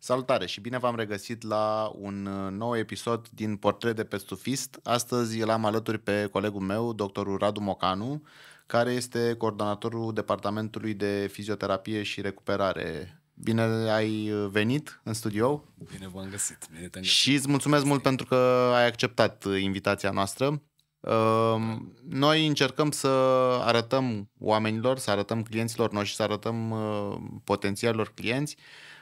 Salutare și bine v-am regăsit la un uh, nou episod din Portret de Pestufist. Astăzi îl am alături pe colegul meu, doctorul Radu Mocanu, care este coordonatorul Departamentului de Fizioterapie și Recuperare. Bine ai uh, venit în studio. Bine v-am găsit. Bine găsit. Și îți mulțumesc mult pentru că ai acceptat uh, invitația noastră. Um, noi încercăm să arătăm oamenilor, să arătăm clienților noștri, să arătăm potențialilor clienți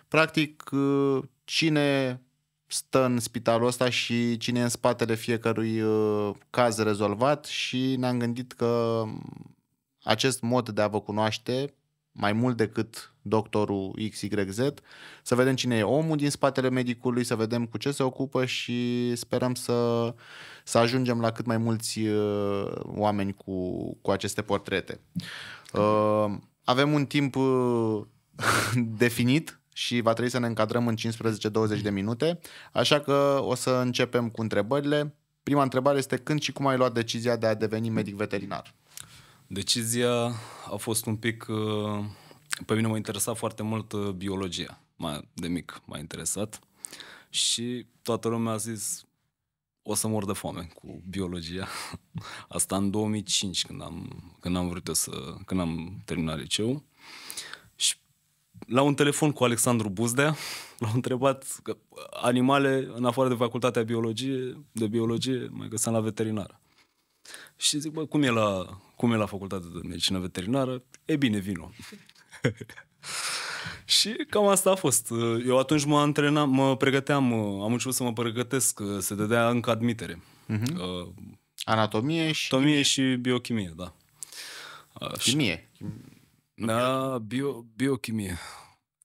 Practic, uh, cine stă în spitalul ăsta și cine e în spatele fiecărui uh, caz rezolvat și ne-am gândit că mm, acest mod de a vă cunoaște mai mult decât doctorul XYZ, să vedem cine e omul din spatele medicului, să vedem cu ce se ocupă și sperăm să, să ajungem la cât mai mulți uh, oameni cu, cu aceste portrete. Uh, avem un timp uh, definit și va trebui să ne încadrăm în 15-20 de minute, așa că o să începem cu întrebările. Prima întrebare este când și cum ai luat decizia de a deveni medic veterinar? Decizia a fost un pic... Uh, pe mine m-a interesat foarte mult uh, biologia. Mai de mic m-a interesat. Și toată lumea a zis o să mor de foame cu biologia. Asta în 2005 când am, când am vrut eu să, când am terminat liceul la un telefon cu Alexandru Buzdea, l-au întrebat că animale, în afară de facultatea biologie, de biologie, mai găseam la veterinară. Și zic, bă, cum e la, cum e la facultatea de medicină veterinară? E bine, vino. și cam asta a fost. Eu atunci mă antrenam, mă pregăteam, am început să mă pregătesc, se dădea încă admitere. Uh-huh. Uh, anatomie și... Anatomie și biochimie, da. Chimie. Chimie. Da, bio, biochimie.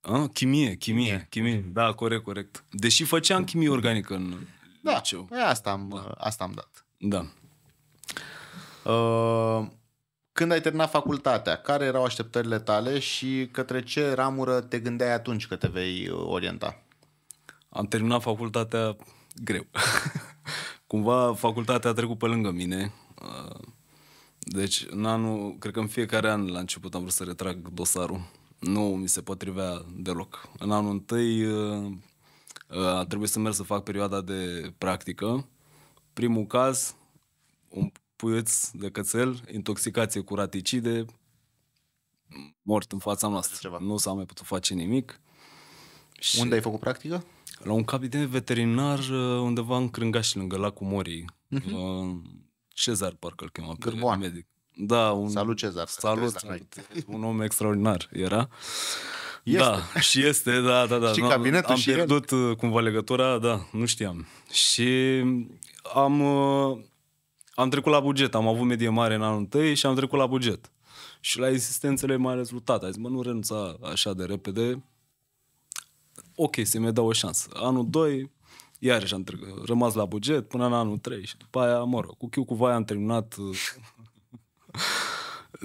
A, chimie, chimie, chimie, chimie. Da, corect, corect. Deși făceam chimie organică în da, liceu. Da, asta am, da. asta am dat. Da. Uh, când ai terminat facultatea, care erau așteptările tale și către ce ramură te gândeai atunci că te vei orienta? Am terminat facultatea greu. Cumva facultatea a trecut pe lângă mine. Uh, deci, în anul, cred că în fiecare an la început am vrut să retrag dosarul. Nu mi se potrivea deloc. În anul întâi uh, a trebuit să merg să fac perioada de practică. Primul caz, un puiuț de cățel, intoxicație cu raticide, mort în fața noastră. Ceva. Nu s-a mai putut face nimic. Și Unde ai făcut practică? La un cabinet veterinar uh, undeva în Crângaș, lângă lacul Morii. Mhm. Uh-huh. Cezar parcă îl chema pe Gârboan. medic. Da, un... Salut Cezar. Salut, un om extraordinar era. Da, este. Da, și este, da, da, da. Și cabinetul am și pierdut el. Uh, cumva legătura, da, nu știam. Și am, uh, am trecut la buget, am avut medie mare în anul întâi și am trecut la buget. Și la insistențele mai rezultat. A zis, mă, nu renunța așa de repede. Ok, să-mi dau o șansă. Anul 2, Iarăși am rămas la buget până în anul 3 și după aia, mă rog, cu chiu cu vai am terminat... Uh,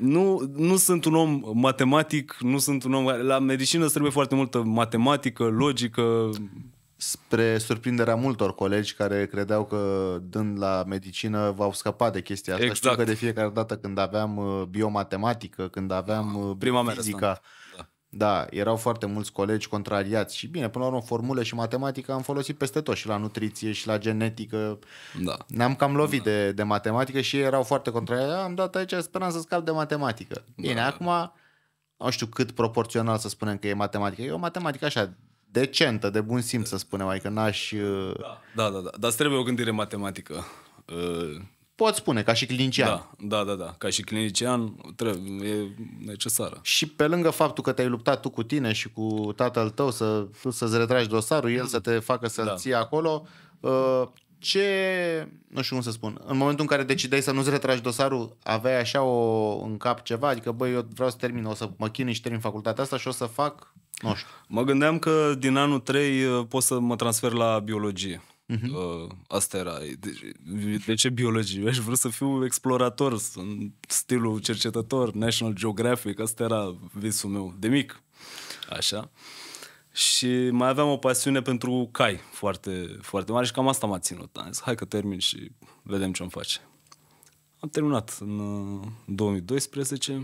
nu, nu sunt un om matematic, nu sunt un om... La medicină trebuie foarte multă matematică, logică... Spre surprinderea multor colegi care credeau că dând la medicină v-au scăpat de chestia asta. Exact. Știu că exact. de fiecare dată când aveam uh, biomatematică, când aveam da, uh, Prima fizica, mea da. Da, erau foarte mulți colegi contrariați și bine, până la urmă formule și matematică am folosit peste tot și la nutriție și la genetică. Da. Ne-am cam lovit da. de, de matematică și erau foarte contrariați. Am dat aici speram să scap de matematică. Da, bine, da. acum nu știu cât proporțional să spunem că e matematică. E o matematică așa decentă, de bun simț să spunem, adică n-aș... Da, da, da, da. dar trebuie o gândire matematică. Uh Poți spune, ca și clinician. Da, da, da, da. ca și clinician trebuie, e necesară. Și pe lângă faptul că te-ai luptat tu cu tine și cu tatăl tău să, tu să-ți retragi dosarul, el mm. să te facă să-l da. ții acolo, uh, ce, nu știu cum să spun, în momentul în care decideai să nu-ți retragi dosarul, aveai așa o, în cap ceva? Adică, băi, eu vreau să termin, o să mă chinui și termin facultatea asta și o să fac, nu știu. Mă gândeam că din anul 3 uh, pot să mă transfer la biologie. Uh-huh. Uh, asta era. De, deci, de ce biologie? Aș vrea să fiu explorator în stilul cercetător, National Geographic. Asta era visul meu de mic. Așa. Și mai aveam o pasiune pentru cai foarte, foarte mare și cam asta m-a ținut. Am zis, hai că termin și vedem ce-mi face. Am terminat în 2012 uh,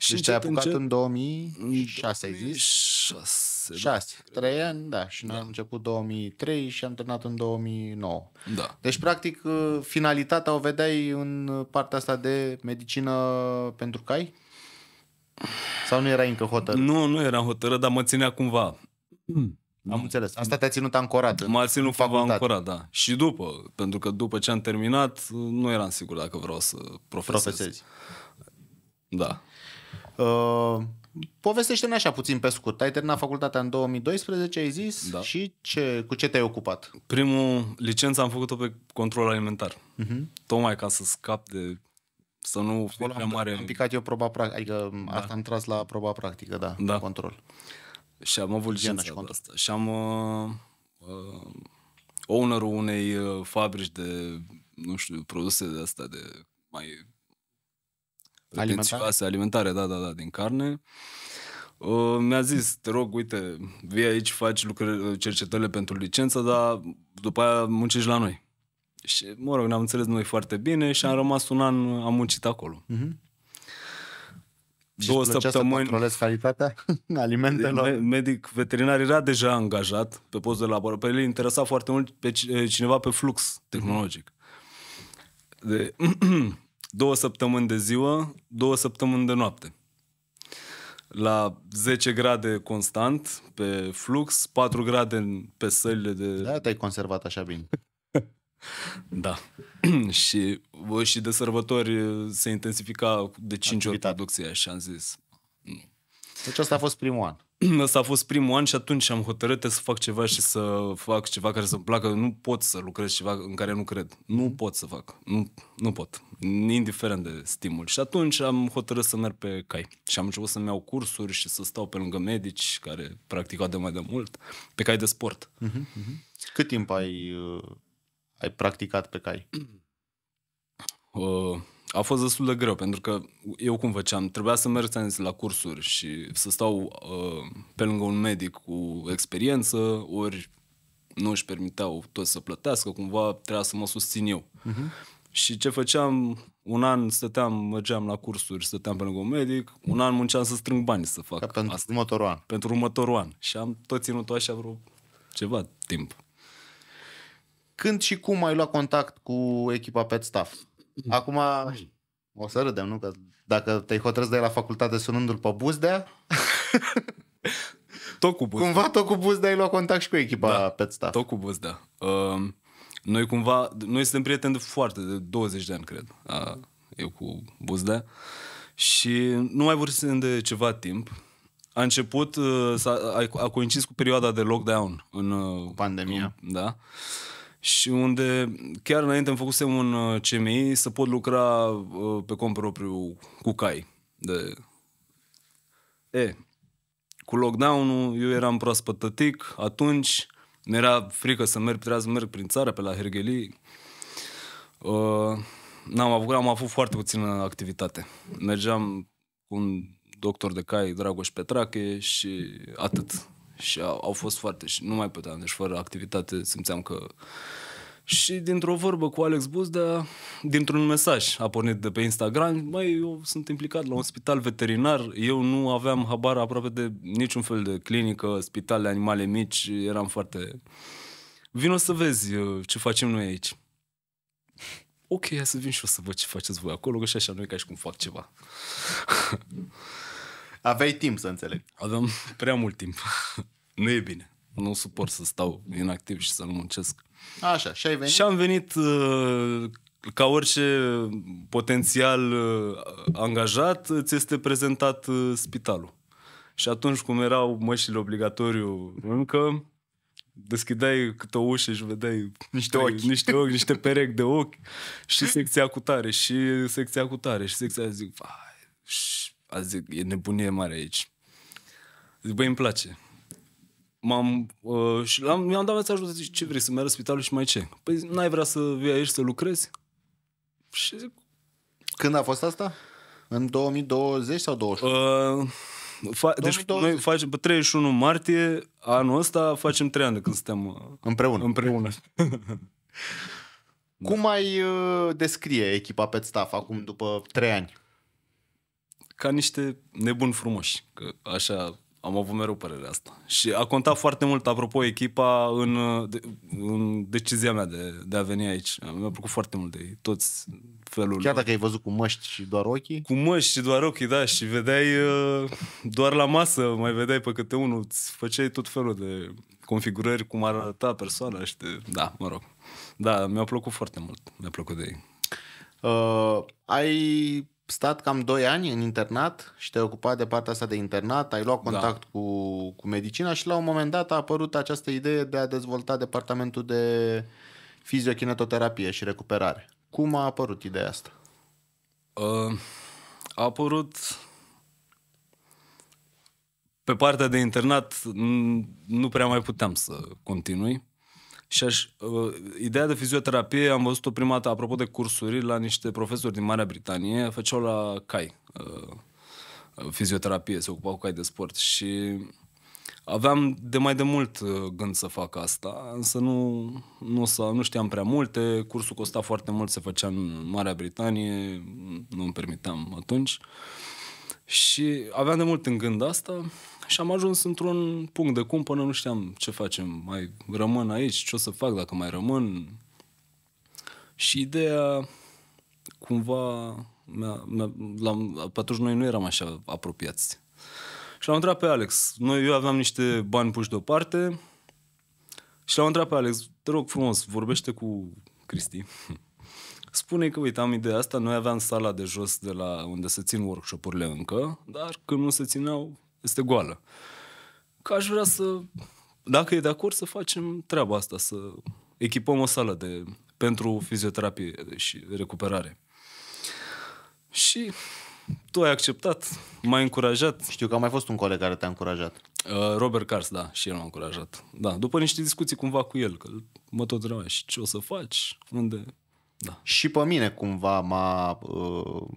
și deci ai apucat în 2006, ai zis? 6. 6. 3 ani, da. Și da. noi am început 2003 și am terminat în 2009. Da. Deci, practic, uh, finalitatea o vedeai în partea asta de medicină pentru cai? Sau nu era încă hotărât? Nu, nu era hotărât, dar mă ținea cumva. Mm. Am înțeles. Asta te-a ținut ancorat. M-a ținut cumva ancorat, da. Și după, pentru că după ce am terminat, nu eram sigur dacă vreau să profesez. Profesezi. Da. Uh, povestește-ne așa puțin pe scurt. Ai terminat facultatea în 2012, ai zis, da. și ce, cu ce te-ai ocupat? Primul licență am făcut-o pe control alimentar. Uh-huh. Tocmai ca să scap de să nu Acolo am, mare... am picat eu proba practică, adică da. asta am tras la proba practică, da, da. control. Și am avut licența și, control. asta. și am uh, uh, ownerul unei uh, fabrici de, nu știu, produse de asta de mai alimentare? alimentare, da, da, da, din carne. Uh, mi-a zis, te rog, uite, vii aici, faci lucrări, cercetările pentru licență, dar după aia muncești la noi. Și, mă rog, ne-am înțeles noi foarte bine și am rămas un an, am muncit acolo. Uh-huh. Două și săptămâni. Să calitatea alimentelor? Medic veterinar era deja angajat pe post de laborator. Pe el interesa foarte mult pe cineva pe flux tehnologic. De... două săptămâni de ziua, două săptămâni de noapte. La 10 grade constant pe flux, 4 grade pe sălile de... Da, te-ai conservat așa bine. da. și, și de sărbători uh, se intensifica de 5 ori producția, așa am zis. Deci asta a fost primul an. ăsta a fost primul an și atunci am hotărât să fac ceva și să fac ceva care să-mi placă. Nu pot să lucrez ceva în care nu cred. Nu pot să fac. Nu, nu pot. Indiferent de stimul. Și atunci am hotărât să merg pe cai. Și am început să-mi iau cursuri și să stau pe lângă medici care practicau de mai de mult pe cai de sport. Uh-huh, uh-huh. Cât timp ai, uh, ai practicat pe cai? Uh, a fost destul de greu, pentru că eu cum făceam? Trebuia să merg să la cursuri și să stau uh, pe lângă un medic cu experiență, ori nu își permiteau toți să plătească, cumva trebuia să mă susțin eu. Uh-huh. Și ce făceam, un an stăteam, mergeam la cursuri, stăteam pe lângă un medic, un an munceam să strâng bani să fac Ca pentru asta. următorul an. Pentru următorul an. Și am tot ținut-o așa vreo ceva timp. Când și cum ai luat contact cu echipa Pet Staff? Mm. Acum o să râdem, nu? Că dacă te-ai hotărât de la facultate sunându-l pe Buzdea... tot cu Buzdea. Cumva tot cu Buzdea ai luat contact și cu echipa da, pe Tot cu Buzdea. Uh, noi cumva, noi suntem prieteni de foarte, de 20 de ani, cred. Uh, eu cu Buzdea. Și nu mai vorbim de ceva timp. A început, uh, a, a coincis cu perioada de lockdown în... Uh, Pandemia. În, da și unde chiar înainte am făcusem un uh, CMI să pot lucra uh, pe cont propriu cu cai. De... E, cu lockdown-ul eu eram proaspătătic, atunci mi-era frică să merg, trebuia să merg prin țară, pe la Hergelii. Uh, n-am avut, am avut foarte puțină activitate. Mergeam cu un doctor de cai, Dragoș Petrache și atât și au, au fost foarte și nu mai puteam, deci fără activitate simțeam că... Și dintr-o vorbă cu Alex Buzdea, dintr-un mesaj a pornit de pe Instagram, mai eu sunt implicat la un spital veterinar, eu nu aveam habar aproape de niciun fel de clinică, spitale, animale mici, eram foarte... Vino să vezi uh, ce facem noi aici. Ok, hai să vin și o să văd ce faceți voi acolo, că și așa nu e ca și cum fac ceva. Aveai timp să înțeleg. Aveam prea mult timp. nu e bine. Nu suport să stau inactiv și să nu muncesc. Așa, și ai venit? Și am venit uh, ca orice potențial uh, angajat, ți este prezentat uh, spitalul. Și atunci, cum erau mășile obligatoriu încă, deschideai câte o ușă și vedeai niște ochi, niște, ochi, niște perechi de ochi și secția cu tare și secția cu tare și secția zic, vai, și a zis, e nebunie mare aici. Zic, băi, îmi place. M-am, uh, și l-am, mi-am dat mesajul, zic, ce vrei, să merg la spitalul și mai ce? Păi n-ai vrea să vii aici să lucrezi? Și zic... Când a fost asta? În 2020 sau 2021? Uh, fa- deci noi facem, pe 31 martie, anul ăsta, facem 3 ani de când suntem uh, împreună. împreună. Cum mai uh, descrie echipa pe Staff acum după 3 ani? ca niște nebuni frumoși. Că așa am avut mereu părerea asta. Și a contat foarte mult, apropo, echipa în, în decizia mea de, de a veni aici. Mi-a plăcut foarte mult de ei, toți felul. Chiar dacă ai văzut cu măști și doar ochii? Cu măști și doar ochii, da, și vedeai uh, doar la masă, mai vedeai pe câte unul, îți făceai tot felul de configurări, cum ar arăta persoana și de... da, mă rog. Da, mi-a plăcut foarte mult, mi-a plăcut de ei. Uh, ai stat cam 2 ani în internat și te-ai ocupat de partea asta de internat, ai luat da. contact da. cu, cu medicina și la un moment dat a apărut această idee de a dezvolta departamentul de fiziochinetoterapie și recuperare. Cum a apărut ideea asta? Uh, a apărut pe partea de internat nu prea mai puteam să continui și aș, uh, ideea de fizioterapie am văzut-o prima dată, apropo de cursuri, la niște profesori din Marea Britanie, făceau la cai uh, uh fizioterapie, se ocupau cu cai de sport și aveam de mai de mult uh, gând să fac asta, însă nu, nu, să, nu știam prea multe, cursul costa foarte mult, se făcea în Marea Britanie, nu îmi permiteam atunci. Și aveam de mult în gând asta și am ajuns într-un punct de cumpănă, nu știam ce facem, mai rămân aici, ce o să fac dacă mai rămân. Și ideea cumva, mea, mea, la, pe atunci noi nu eram așa apropiați. Și l-am întrebat pe Alex, noi, eu aveam niște bani puși deoparte și l-am întrebat pe Alex, te rog frumos, vorbește cu Cristi. Spune că, uite, am ideea asta, noi aveam sala de jos de la unde se țin workshop-urile încă, dar când nu se țineau, este goală. Că aș vrea să, dacă e de acord, să facem treaba asta, să echipăm o sală de, pentru fizioterapie și recuperare. Și tu ai acceptat, m-ai încurajat. Știu că a mai fost un coleg care te-a încurajat. Uh, Robert Cars, da, și el m-a încurajat. Da, după niște discuții cumva cu el, că mă tot întreba și ce o să faci, unde... Da. Și pe mine cumva m-a uh,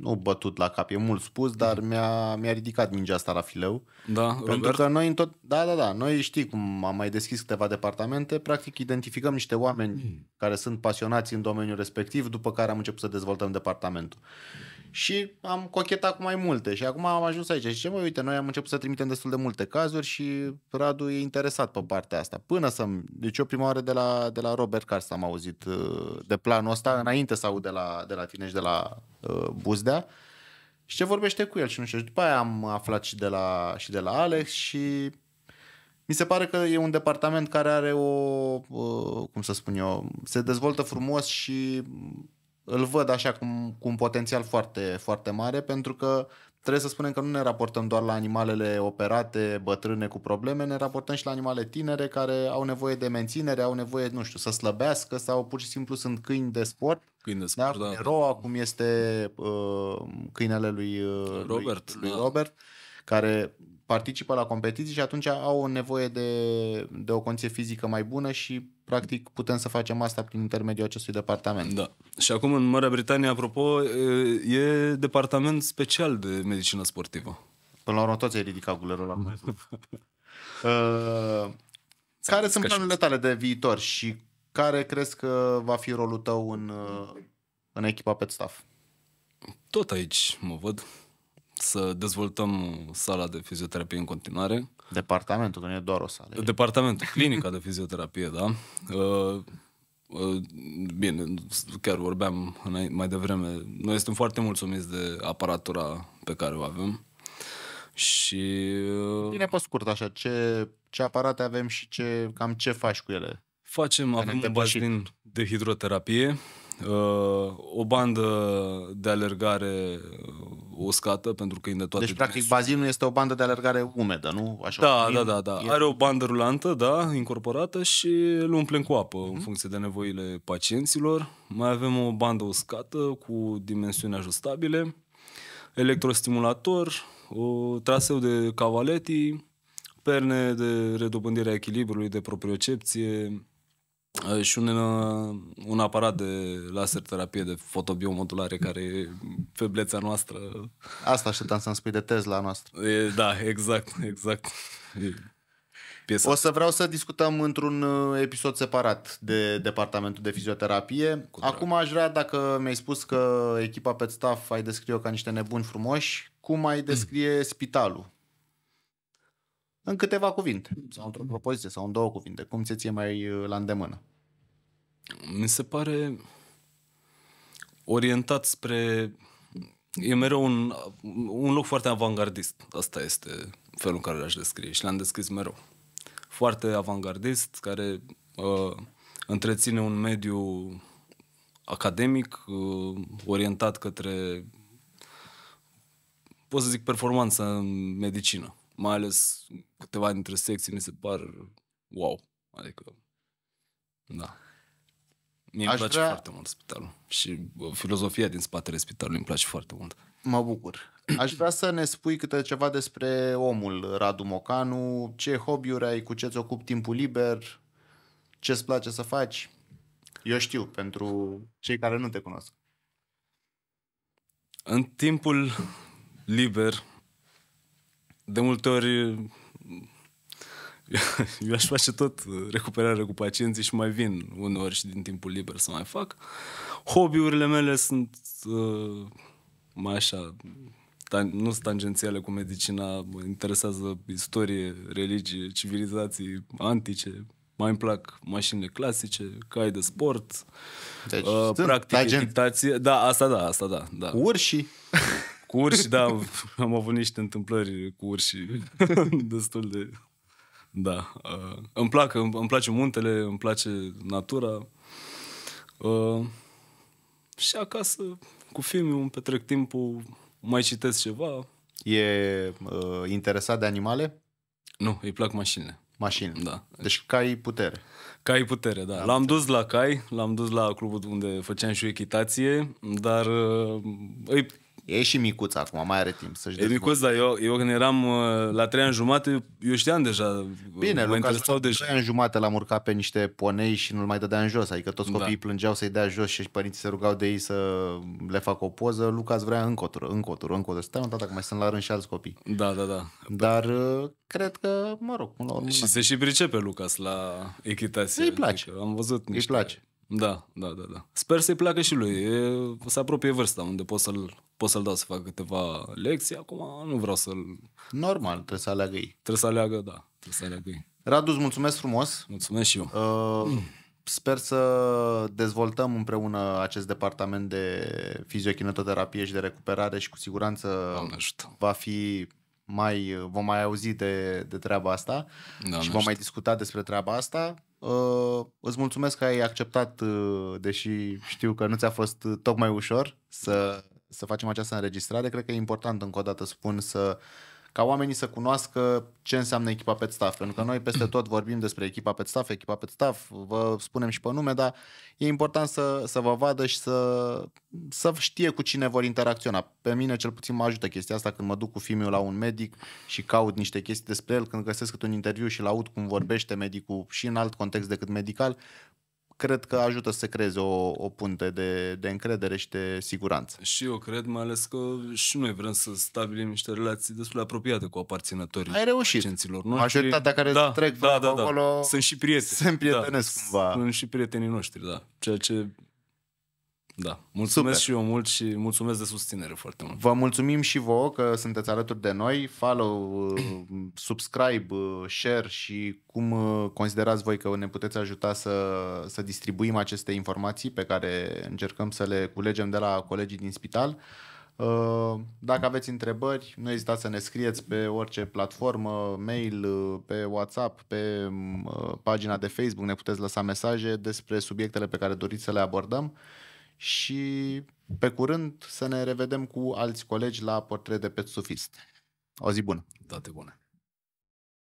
nu bătut la cap, e mult spus, dar mi-a, mi-a ridicat mingea asta la fileu. Da, Pentru Robert? că noi în tot, da, da, da, noi știi cum am mai deschis câteva departamente, practic identificăm niște oameni mm. care sunt pasionați în domeniul respectiv, după care am început să dezvoltăm departamentul. Mm și am cochetat cu mai multe și acum am ajuns aici și ce mă, uite, noi am început să trimitem destul de multe cazuri și Radu e interesat pe partea asta. Până să Deci eu prima oară de la, de la Robert Cars am auzit uh, de planul ăsta, înainte sau de la, de la tine și de la uh, Buzdea și ce vorbește cu el și nu știu. Și după aia am aflat și de la, și de la Alex și mi se pare că e un departament care are o, uh, cum să spun eu, se dezvoltă frumos și îl văd așa cum, cu un potențial foarte, foarte mare pentru că trebuie să spunem că nu ne raportăm doar la animalele operate, bătrâne cu probleme, ne raportăm și la animale tinere care au nevoie de menținere, au nevoie, nu știu, să slăbească sau pur și simplu sunt câini de sport. Câini de da? sport, da? da. Roa, cum este uh, câinele lui, uh, Robert, lui, lui da. Robert, care participă la competiții și atunci au o nevoie de, de o condiție fizică mai bună și practic putem să facem asta prin intermediul acestui departament. Da. Și acum în Marea Britanie, apropo, e departament special de medicină sportivă. Până la urmă tot ai ridicat gulerul la uh, Care sunt planurile tale de viitor și care crezi că va fi rolul tău în, uh, în echipa Pet Staff? Tot aici mă văd să dezvoltăm sala de fizioterapie în continuare. Departamentul, că nu e doar o sală. Departamentul, clinica de fizioterapie, da. Uh, uh, bine, chiar vorbeam mai devreme, noi suntem foarte mulțumiți de aparatura pe care o avem și... Uh, bine, pe scurt, așa, ce, ce aparate avem și ce, cam ce faci cu ele? Facem, avem un bazin de hidroterapie, Uh, o bandă de alergare uh, uscată pentru e de toate Deci, practic, bazinul este o bandă de alergare umedă, nu? Așa, da, da, da, da. E... Are o bandă rulantă, da, incorporată și îl umplem cu apă mm-hmm. în mhm. funcție de nevoile pacienților. Mai avem o bandă uscată cu dimensiuni ajustabile, electrostimulator, o traseu de cavaleti, perne de redobândire a echilibrului, de propriocepție, Uh, și un, uh, un aparat de laser terapie de fotobiomodulare care e feblețea noastră. Asta așteptam să-mi spui de Tesla noastră. E, da, exact, exact. E piesa. O să vreau să discutăm într-un uh, episod separat de departamentul de fizioterapie. Acum aș vrea, dacă mi-ai spus că echipa pe staff ai descrie-o ca niște nebuni frumoși, cum ai descrie mm. spitalul? în câteva cuvinte sau într-o propoziție sau în două cuvinte, cum ți ție mai uh, la îndemână? Mi se pare orientat spre... E mereu un, un loc foarte avangardist. Asta este felul în care l-aș descrie și l-am descris mereu. Foarte avangardist, care uh, întreține un mediu academic, uh, orientat către, pot să zic, performanță în medicină mai ales câteva dintre secții mi se par wow. Adică, da. Mie îmi place vrea... foarte mult spitalul și filozofia din spatele spitalului îmi place foarte mult. Mă bucur. Aș vrea să ne spui câte ceva despre omul Radu Mocanu, ce hobby-uri ai, cu ce-ți ocupi timpul liber, ce îți place să faci. Eu știu, pentru cei care nu te cunosc. În timpul liber de multe ori eu aș face tot recuperarea cu pacienții și mai vin uneori și din timpul liber să mai fac. Hobby-urile mele sunt uh, mai așa, tan- nu sunt tangențiale cu medicina, mă interesează istorie, religie, civilizații antice, mai îmi plac mașinile clasice, cai de sport, deci, uh, practic Da, asta da, asta da. da. Urși. Cu urși, da, am avut niște întâmplări cu urși destul de... Da. Uh, îmi, plac, îmi, îmi place muntele, îmi place natura. Uh, și acasă, cu filmul, îmi petrec timpul, mai citesc ceva. E uh, interesat de animale? Nu, îi plac mașinile. Mașini. Da. Deci cai putere. Cai putere, da. L-am dus la cai, l-am dus la clubul unde făceam și o echitație, dar uh, îi E și micuț acum, mai are timp să-și E micuț, dar eu, eu când eram uh, la trei ani jumate, eu știam deja. Uh, Bine, mă Luca, la deja. trei ani jumate l-am urcat pe niște ponei și nu-l mai în jos. Adică toți da. copiii da. plângeau să-i dea jos și părinții se rugau de ei să le facă o poză. Lucas vrea încă o tură, Stai, tata, dacă mai sunt la rând și alți copii. Da, da, da. Dar uh, cred că, mă rog, până la urmă. Și da. se și pricepe Lucas la echitație. Îi place. Adică am văzut niște... Îi place. Da, da, da, da. Sper să-i placă și lui. E, se apropie vârsta unde pot să-l, pot să-l dau să facă câteva lecții. Acum nu vreau să-l... Normal, trebuie să aleagă ei. Trebuie să aleagă, da. Trebuie să aleagă ei. Radu, îți mulțumesc frumos. Mulțumesc și eu. Uh, sper să dezvoltăm împreună acest departament de fiziochinetoterapie și de recuperare și cu siguranță va fi mai, vom mai auzi de, de treaba asta Doamne și vom mai discuta despre treaba asta. Uh, îți mulțumesc că ai acceptat, uh, deși știu că nu ți-a fost uh, tocmai ușor să, să facem această înregistrare. Cred că e important încă o dată spun să uh, ca oamenii să cunoască ce înseamnă echipa pet staff, pentru că noi peste tot vorbim despre echipa pet staff, echipa pet staff, vă spunem și pe nume, dar e important să, să vă vadă și să, să știe cu cine vor interacționa. Pe mine cel puțin mă ajută chestia asta când mă duc cu fimiul la un medic și caut niște chestii despre el, când găsesc câte un interviu și-l aud cum vorbește medicul și în alt context decât medical, cred că ajută să creeze o, o punte de, de încredere și de siguranță. Și eu cred, mai ales că și noi vrem să stabilim niște relații destul de apropiate cu aparținătorii Ai reușit. pacienților noștri. Majoritatea care da, trec da, da, da, acolo da. Sunt și prieteni. Sunt prieteni, da, cumva. Sunt și prietenii noștri, da. Ceea ce da. Mulțumesc Super. și eu mult și mulțumesc de susținere foarte mult. Vă mulțumim și vouă că sunteți alături de noi. Follow, subscribe, share și cum uh, considerați voi că ne puteți ajuta să, să distribuim aceste informații pe care încercăm să le culegem de la colegii din spital. Uh, dacă aveți întrebări, nu ezitați să ne scrieți pe orice platformă, mail, pe WhatsApp, pe uh, pagina de Facebook, ne puteți lăsa mesaje despre subiectele pe care doriți să le abordăm și pe curând să ne revedem cu alți colegi la Portret de Pet Sufist. O zi bună! Toate bune!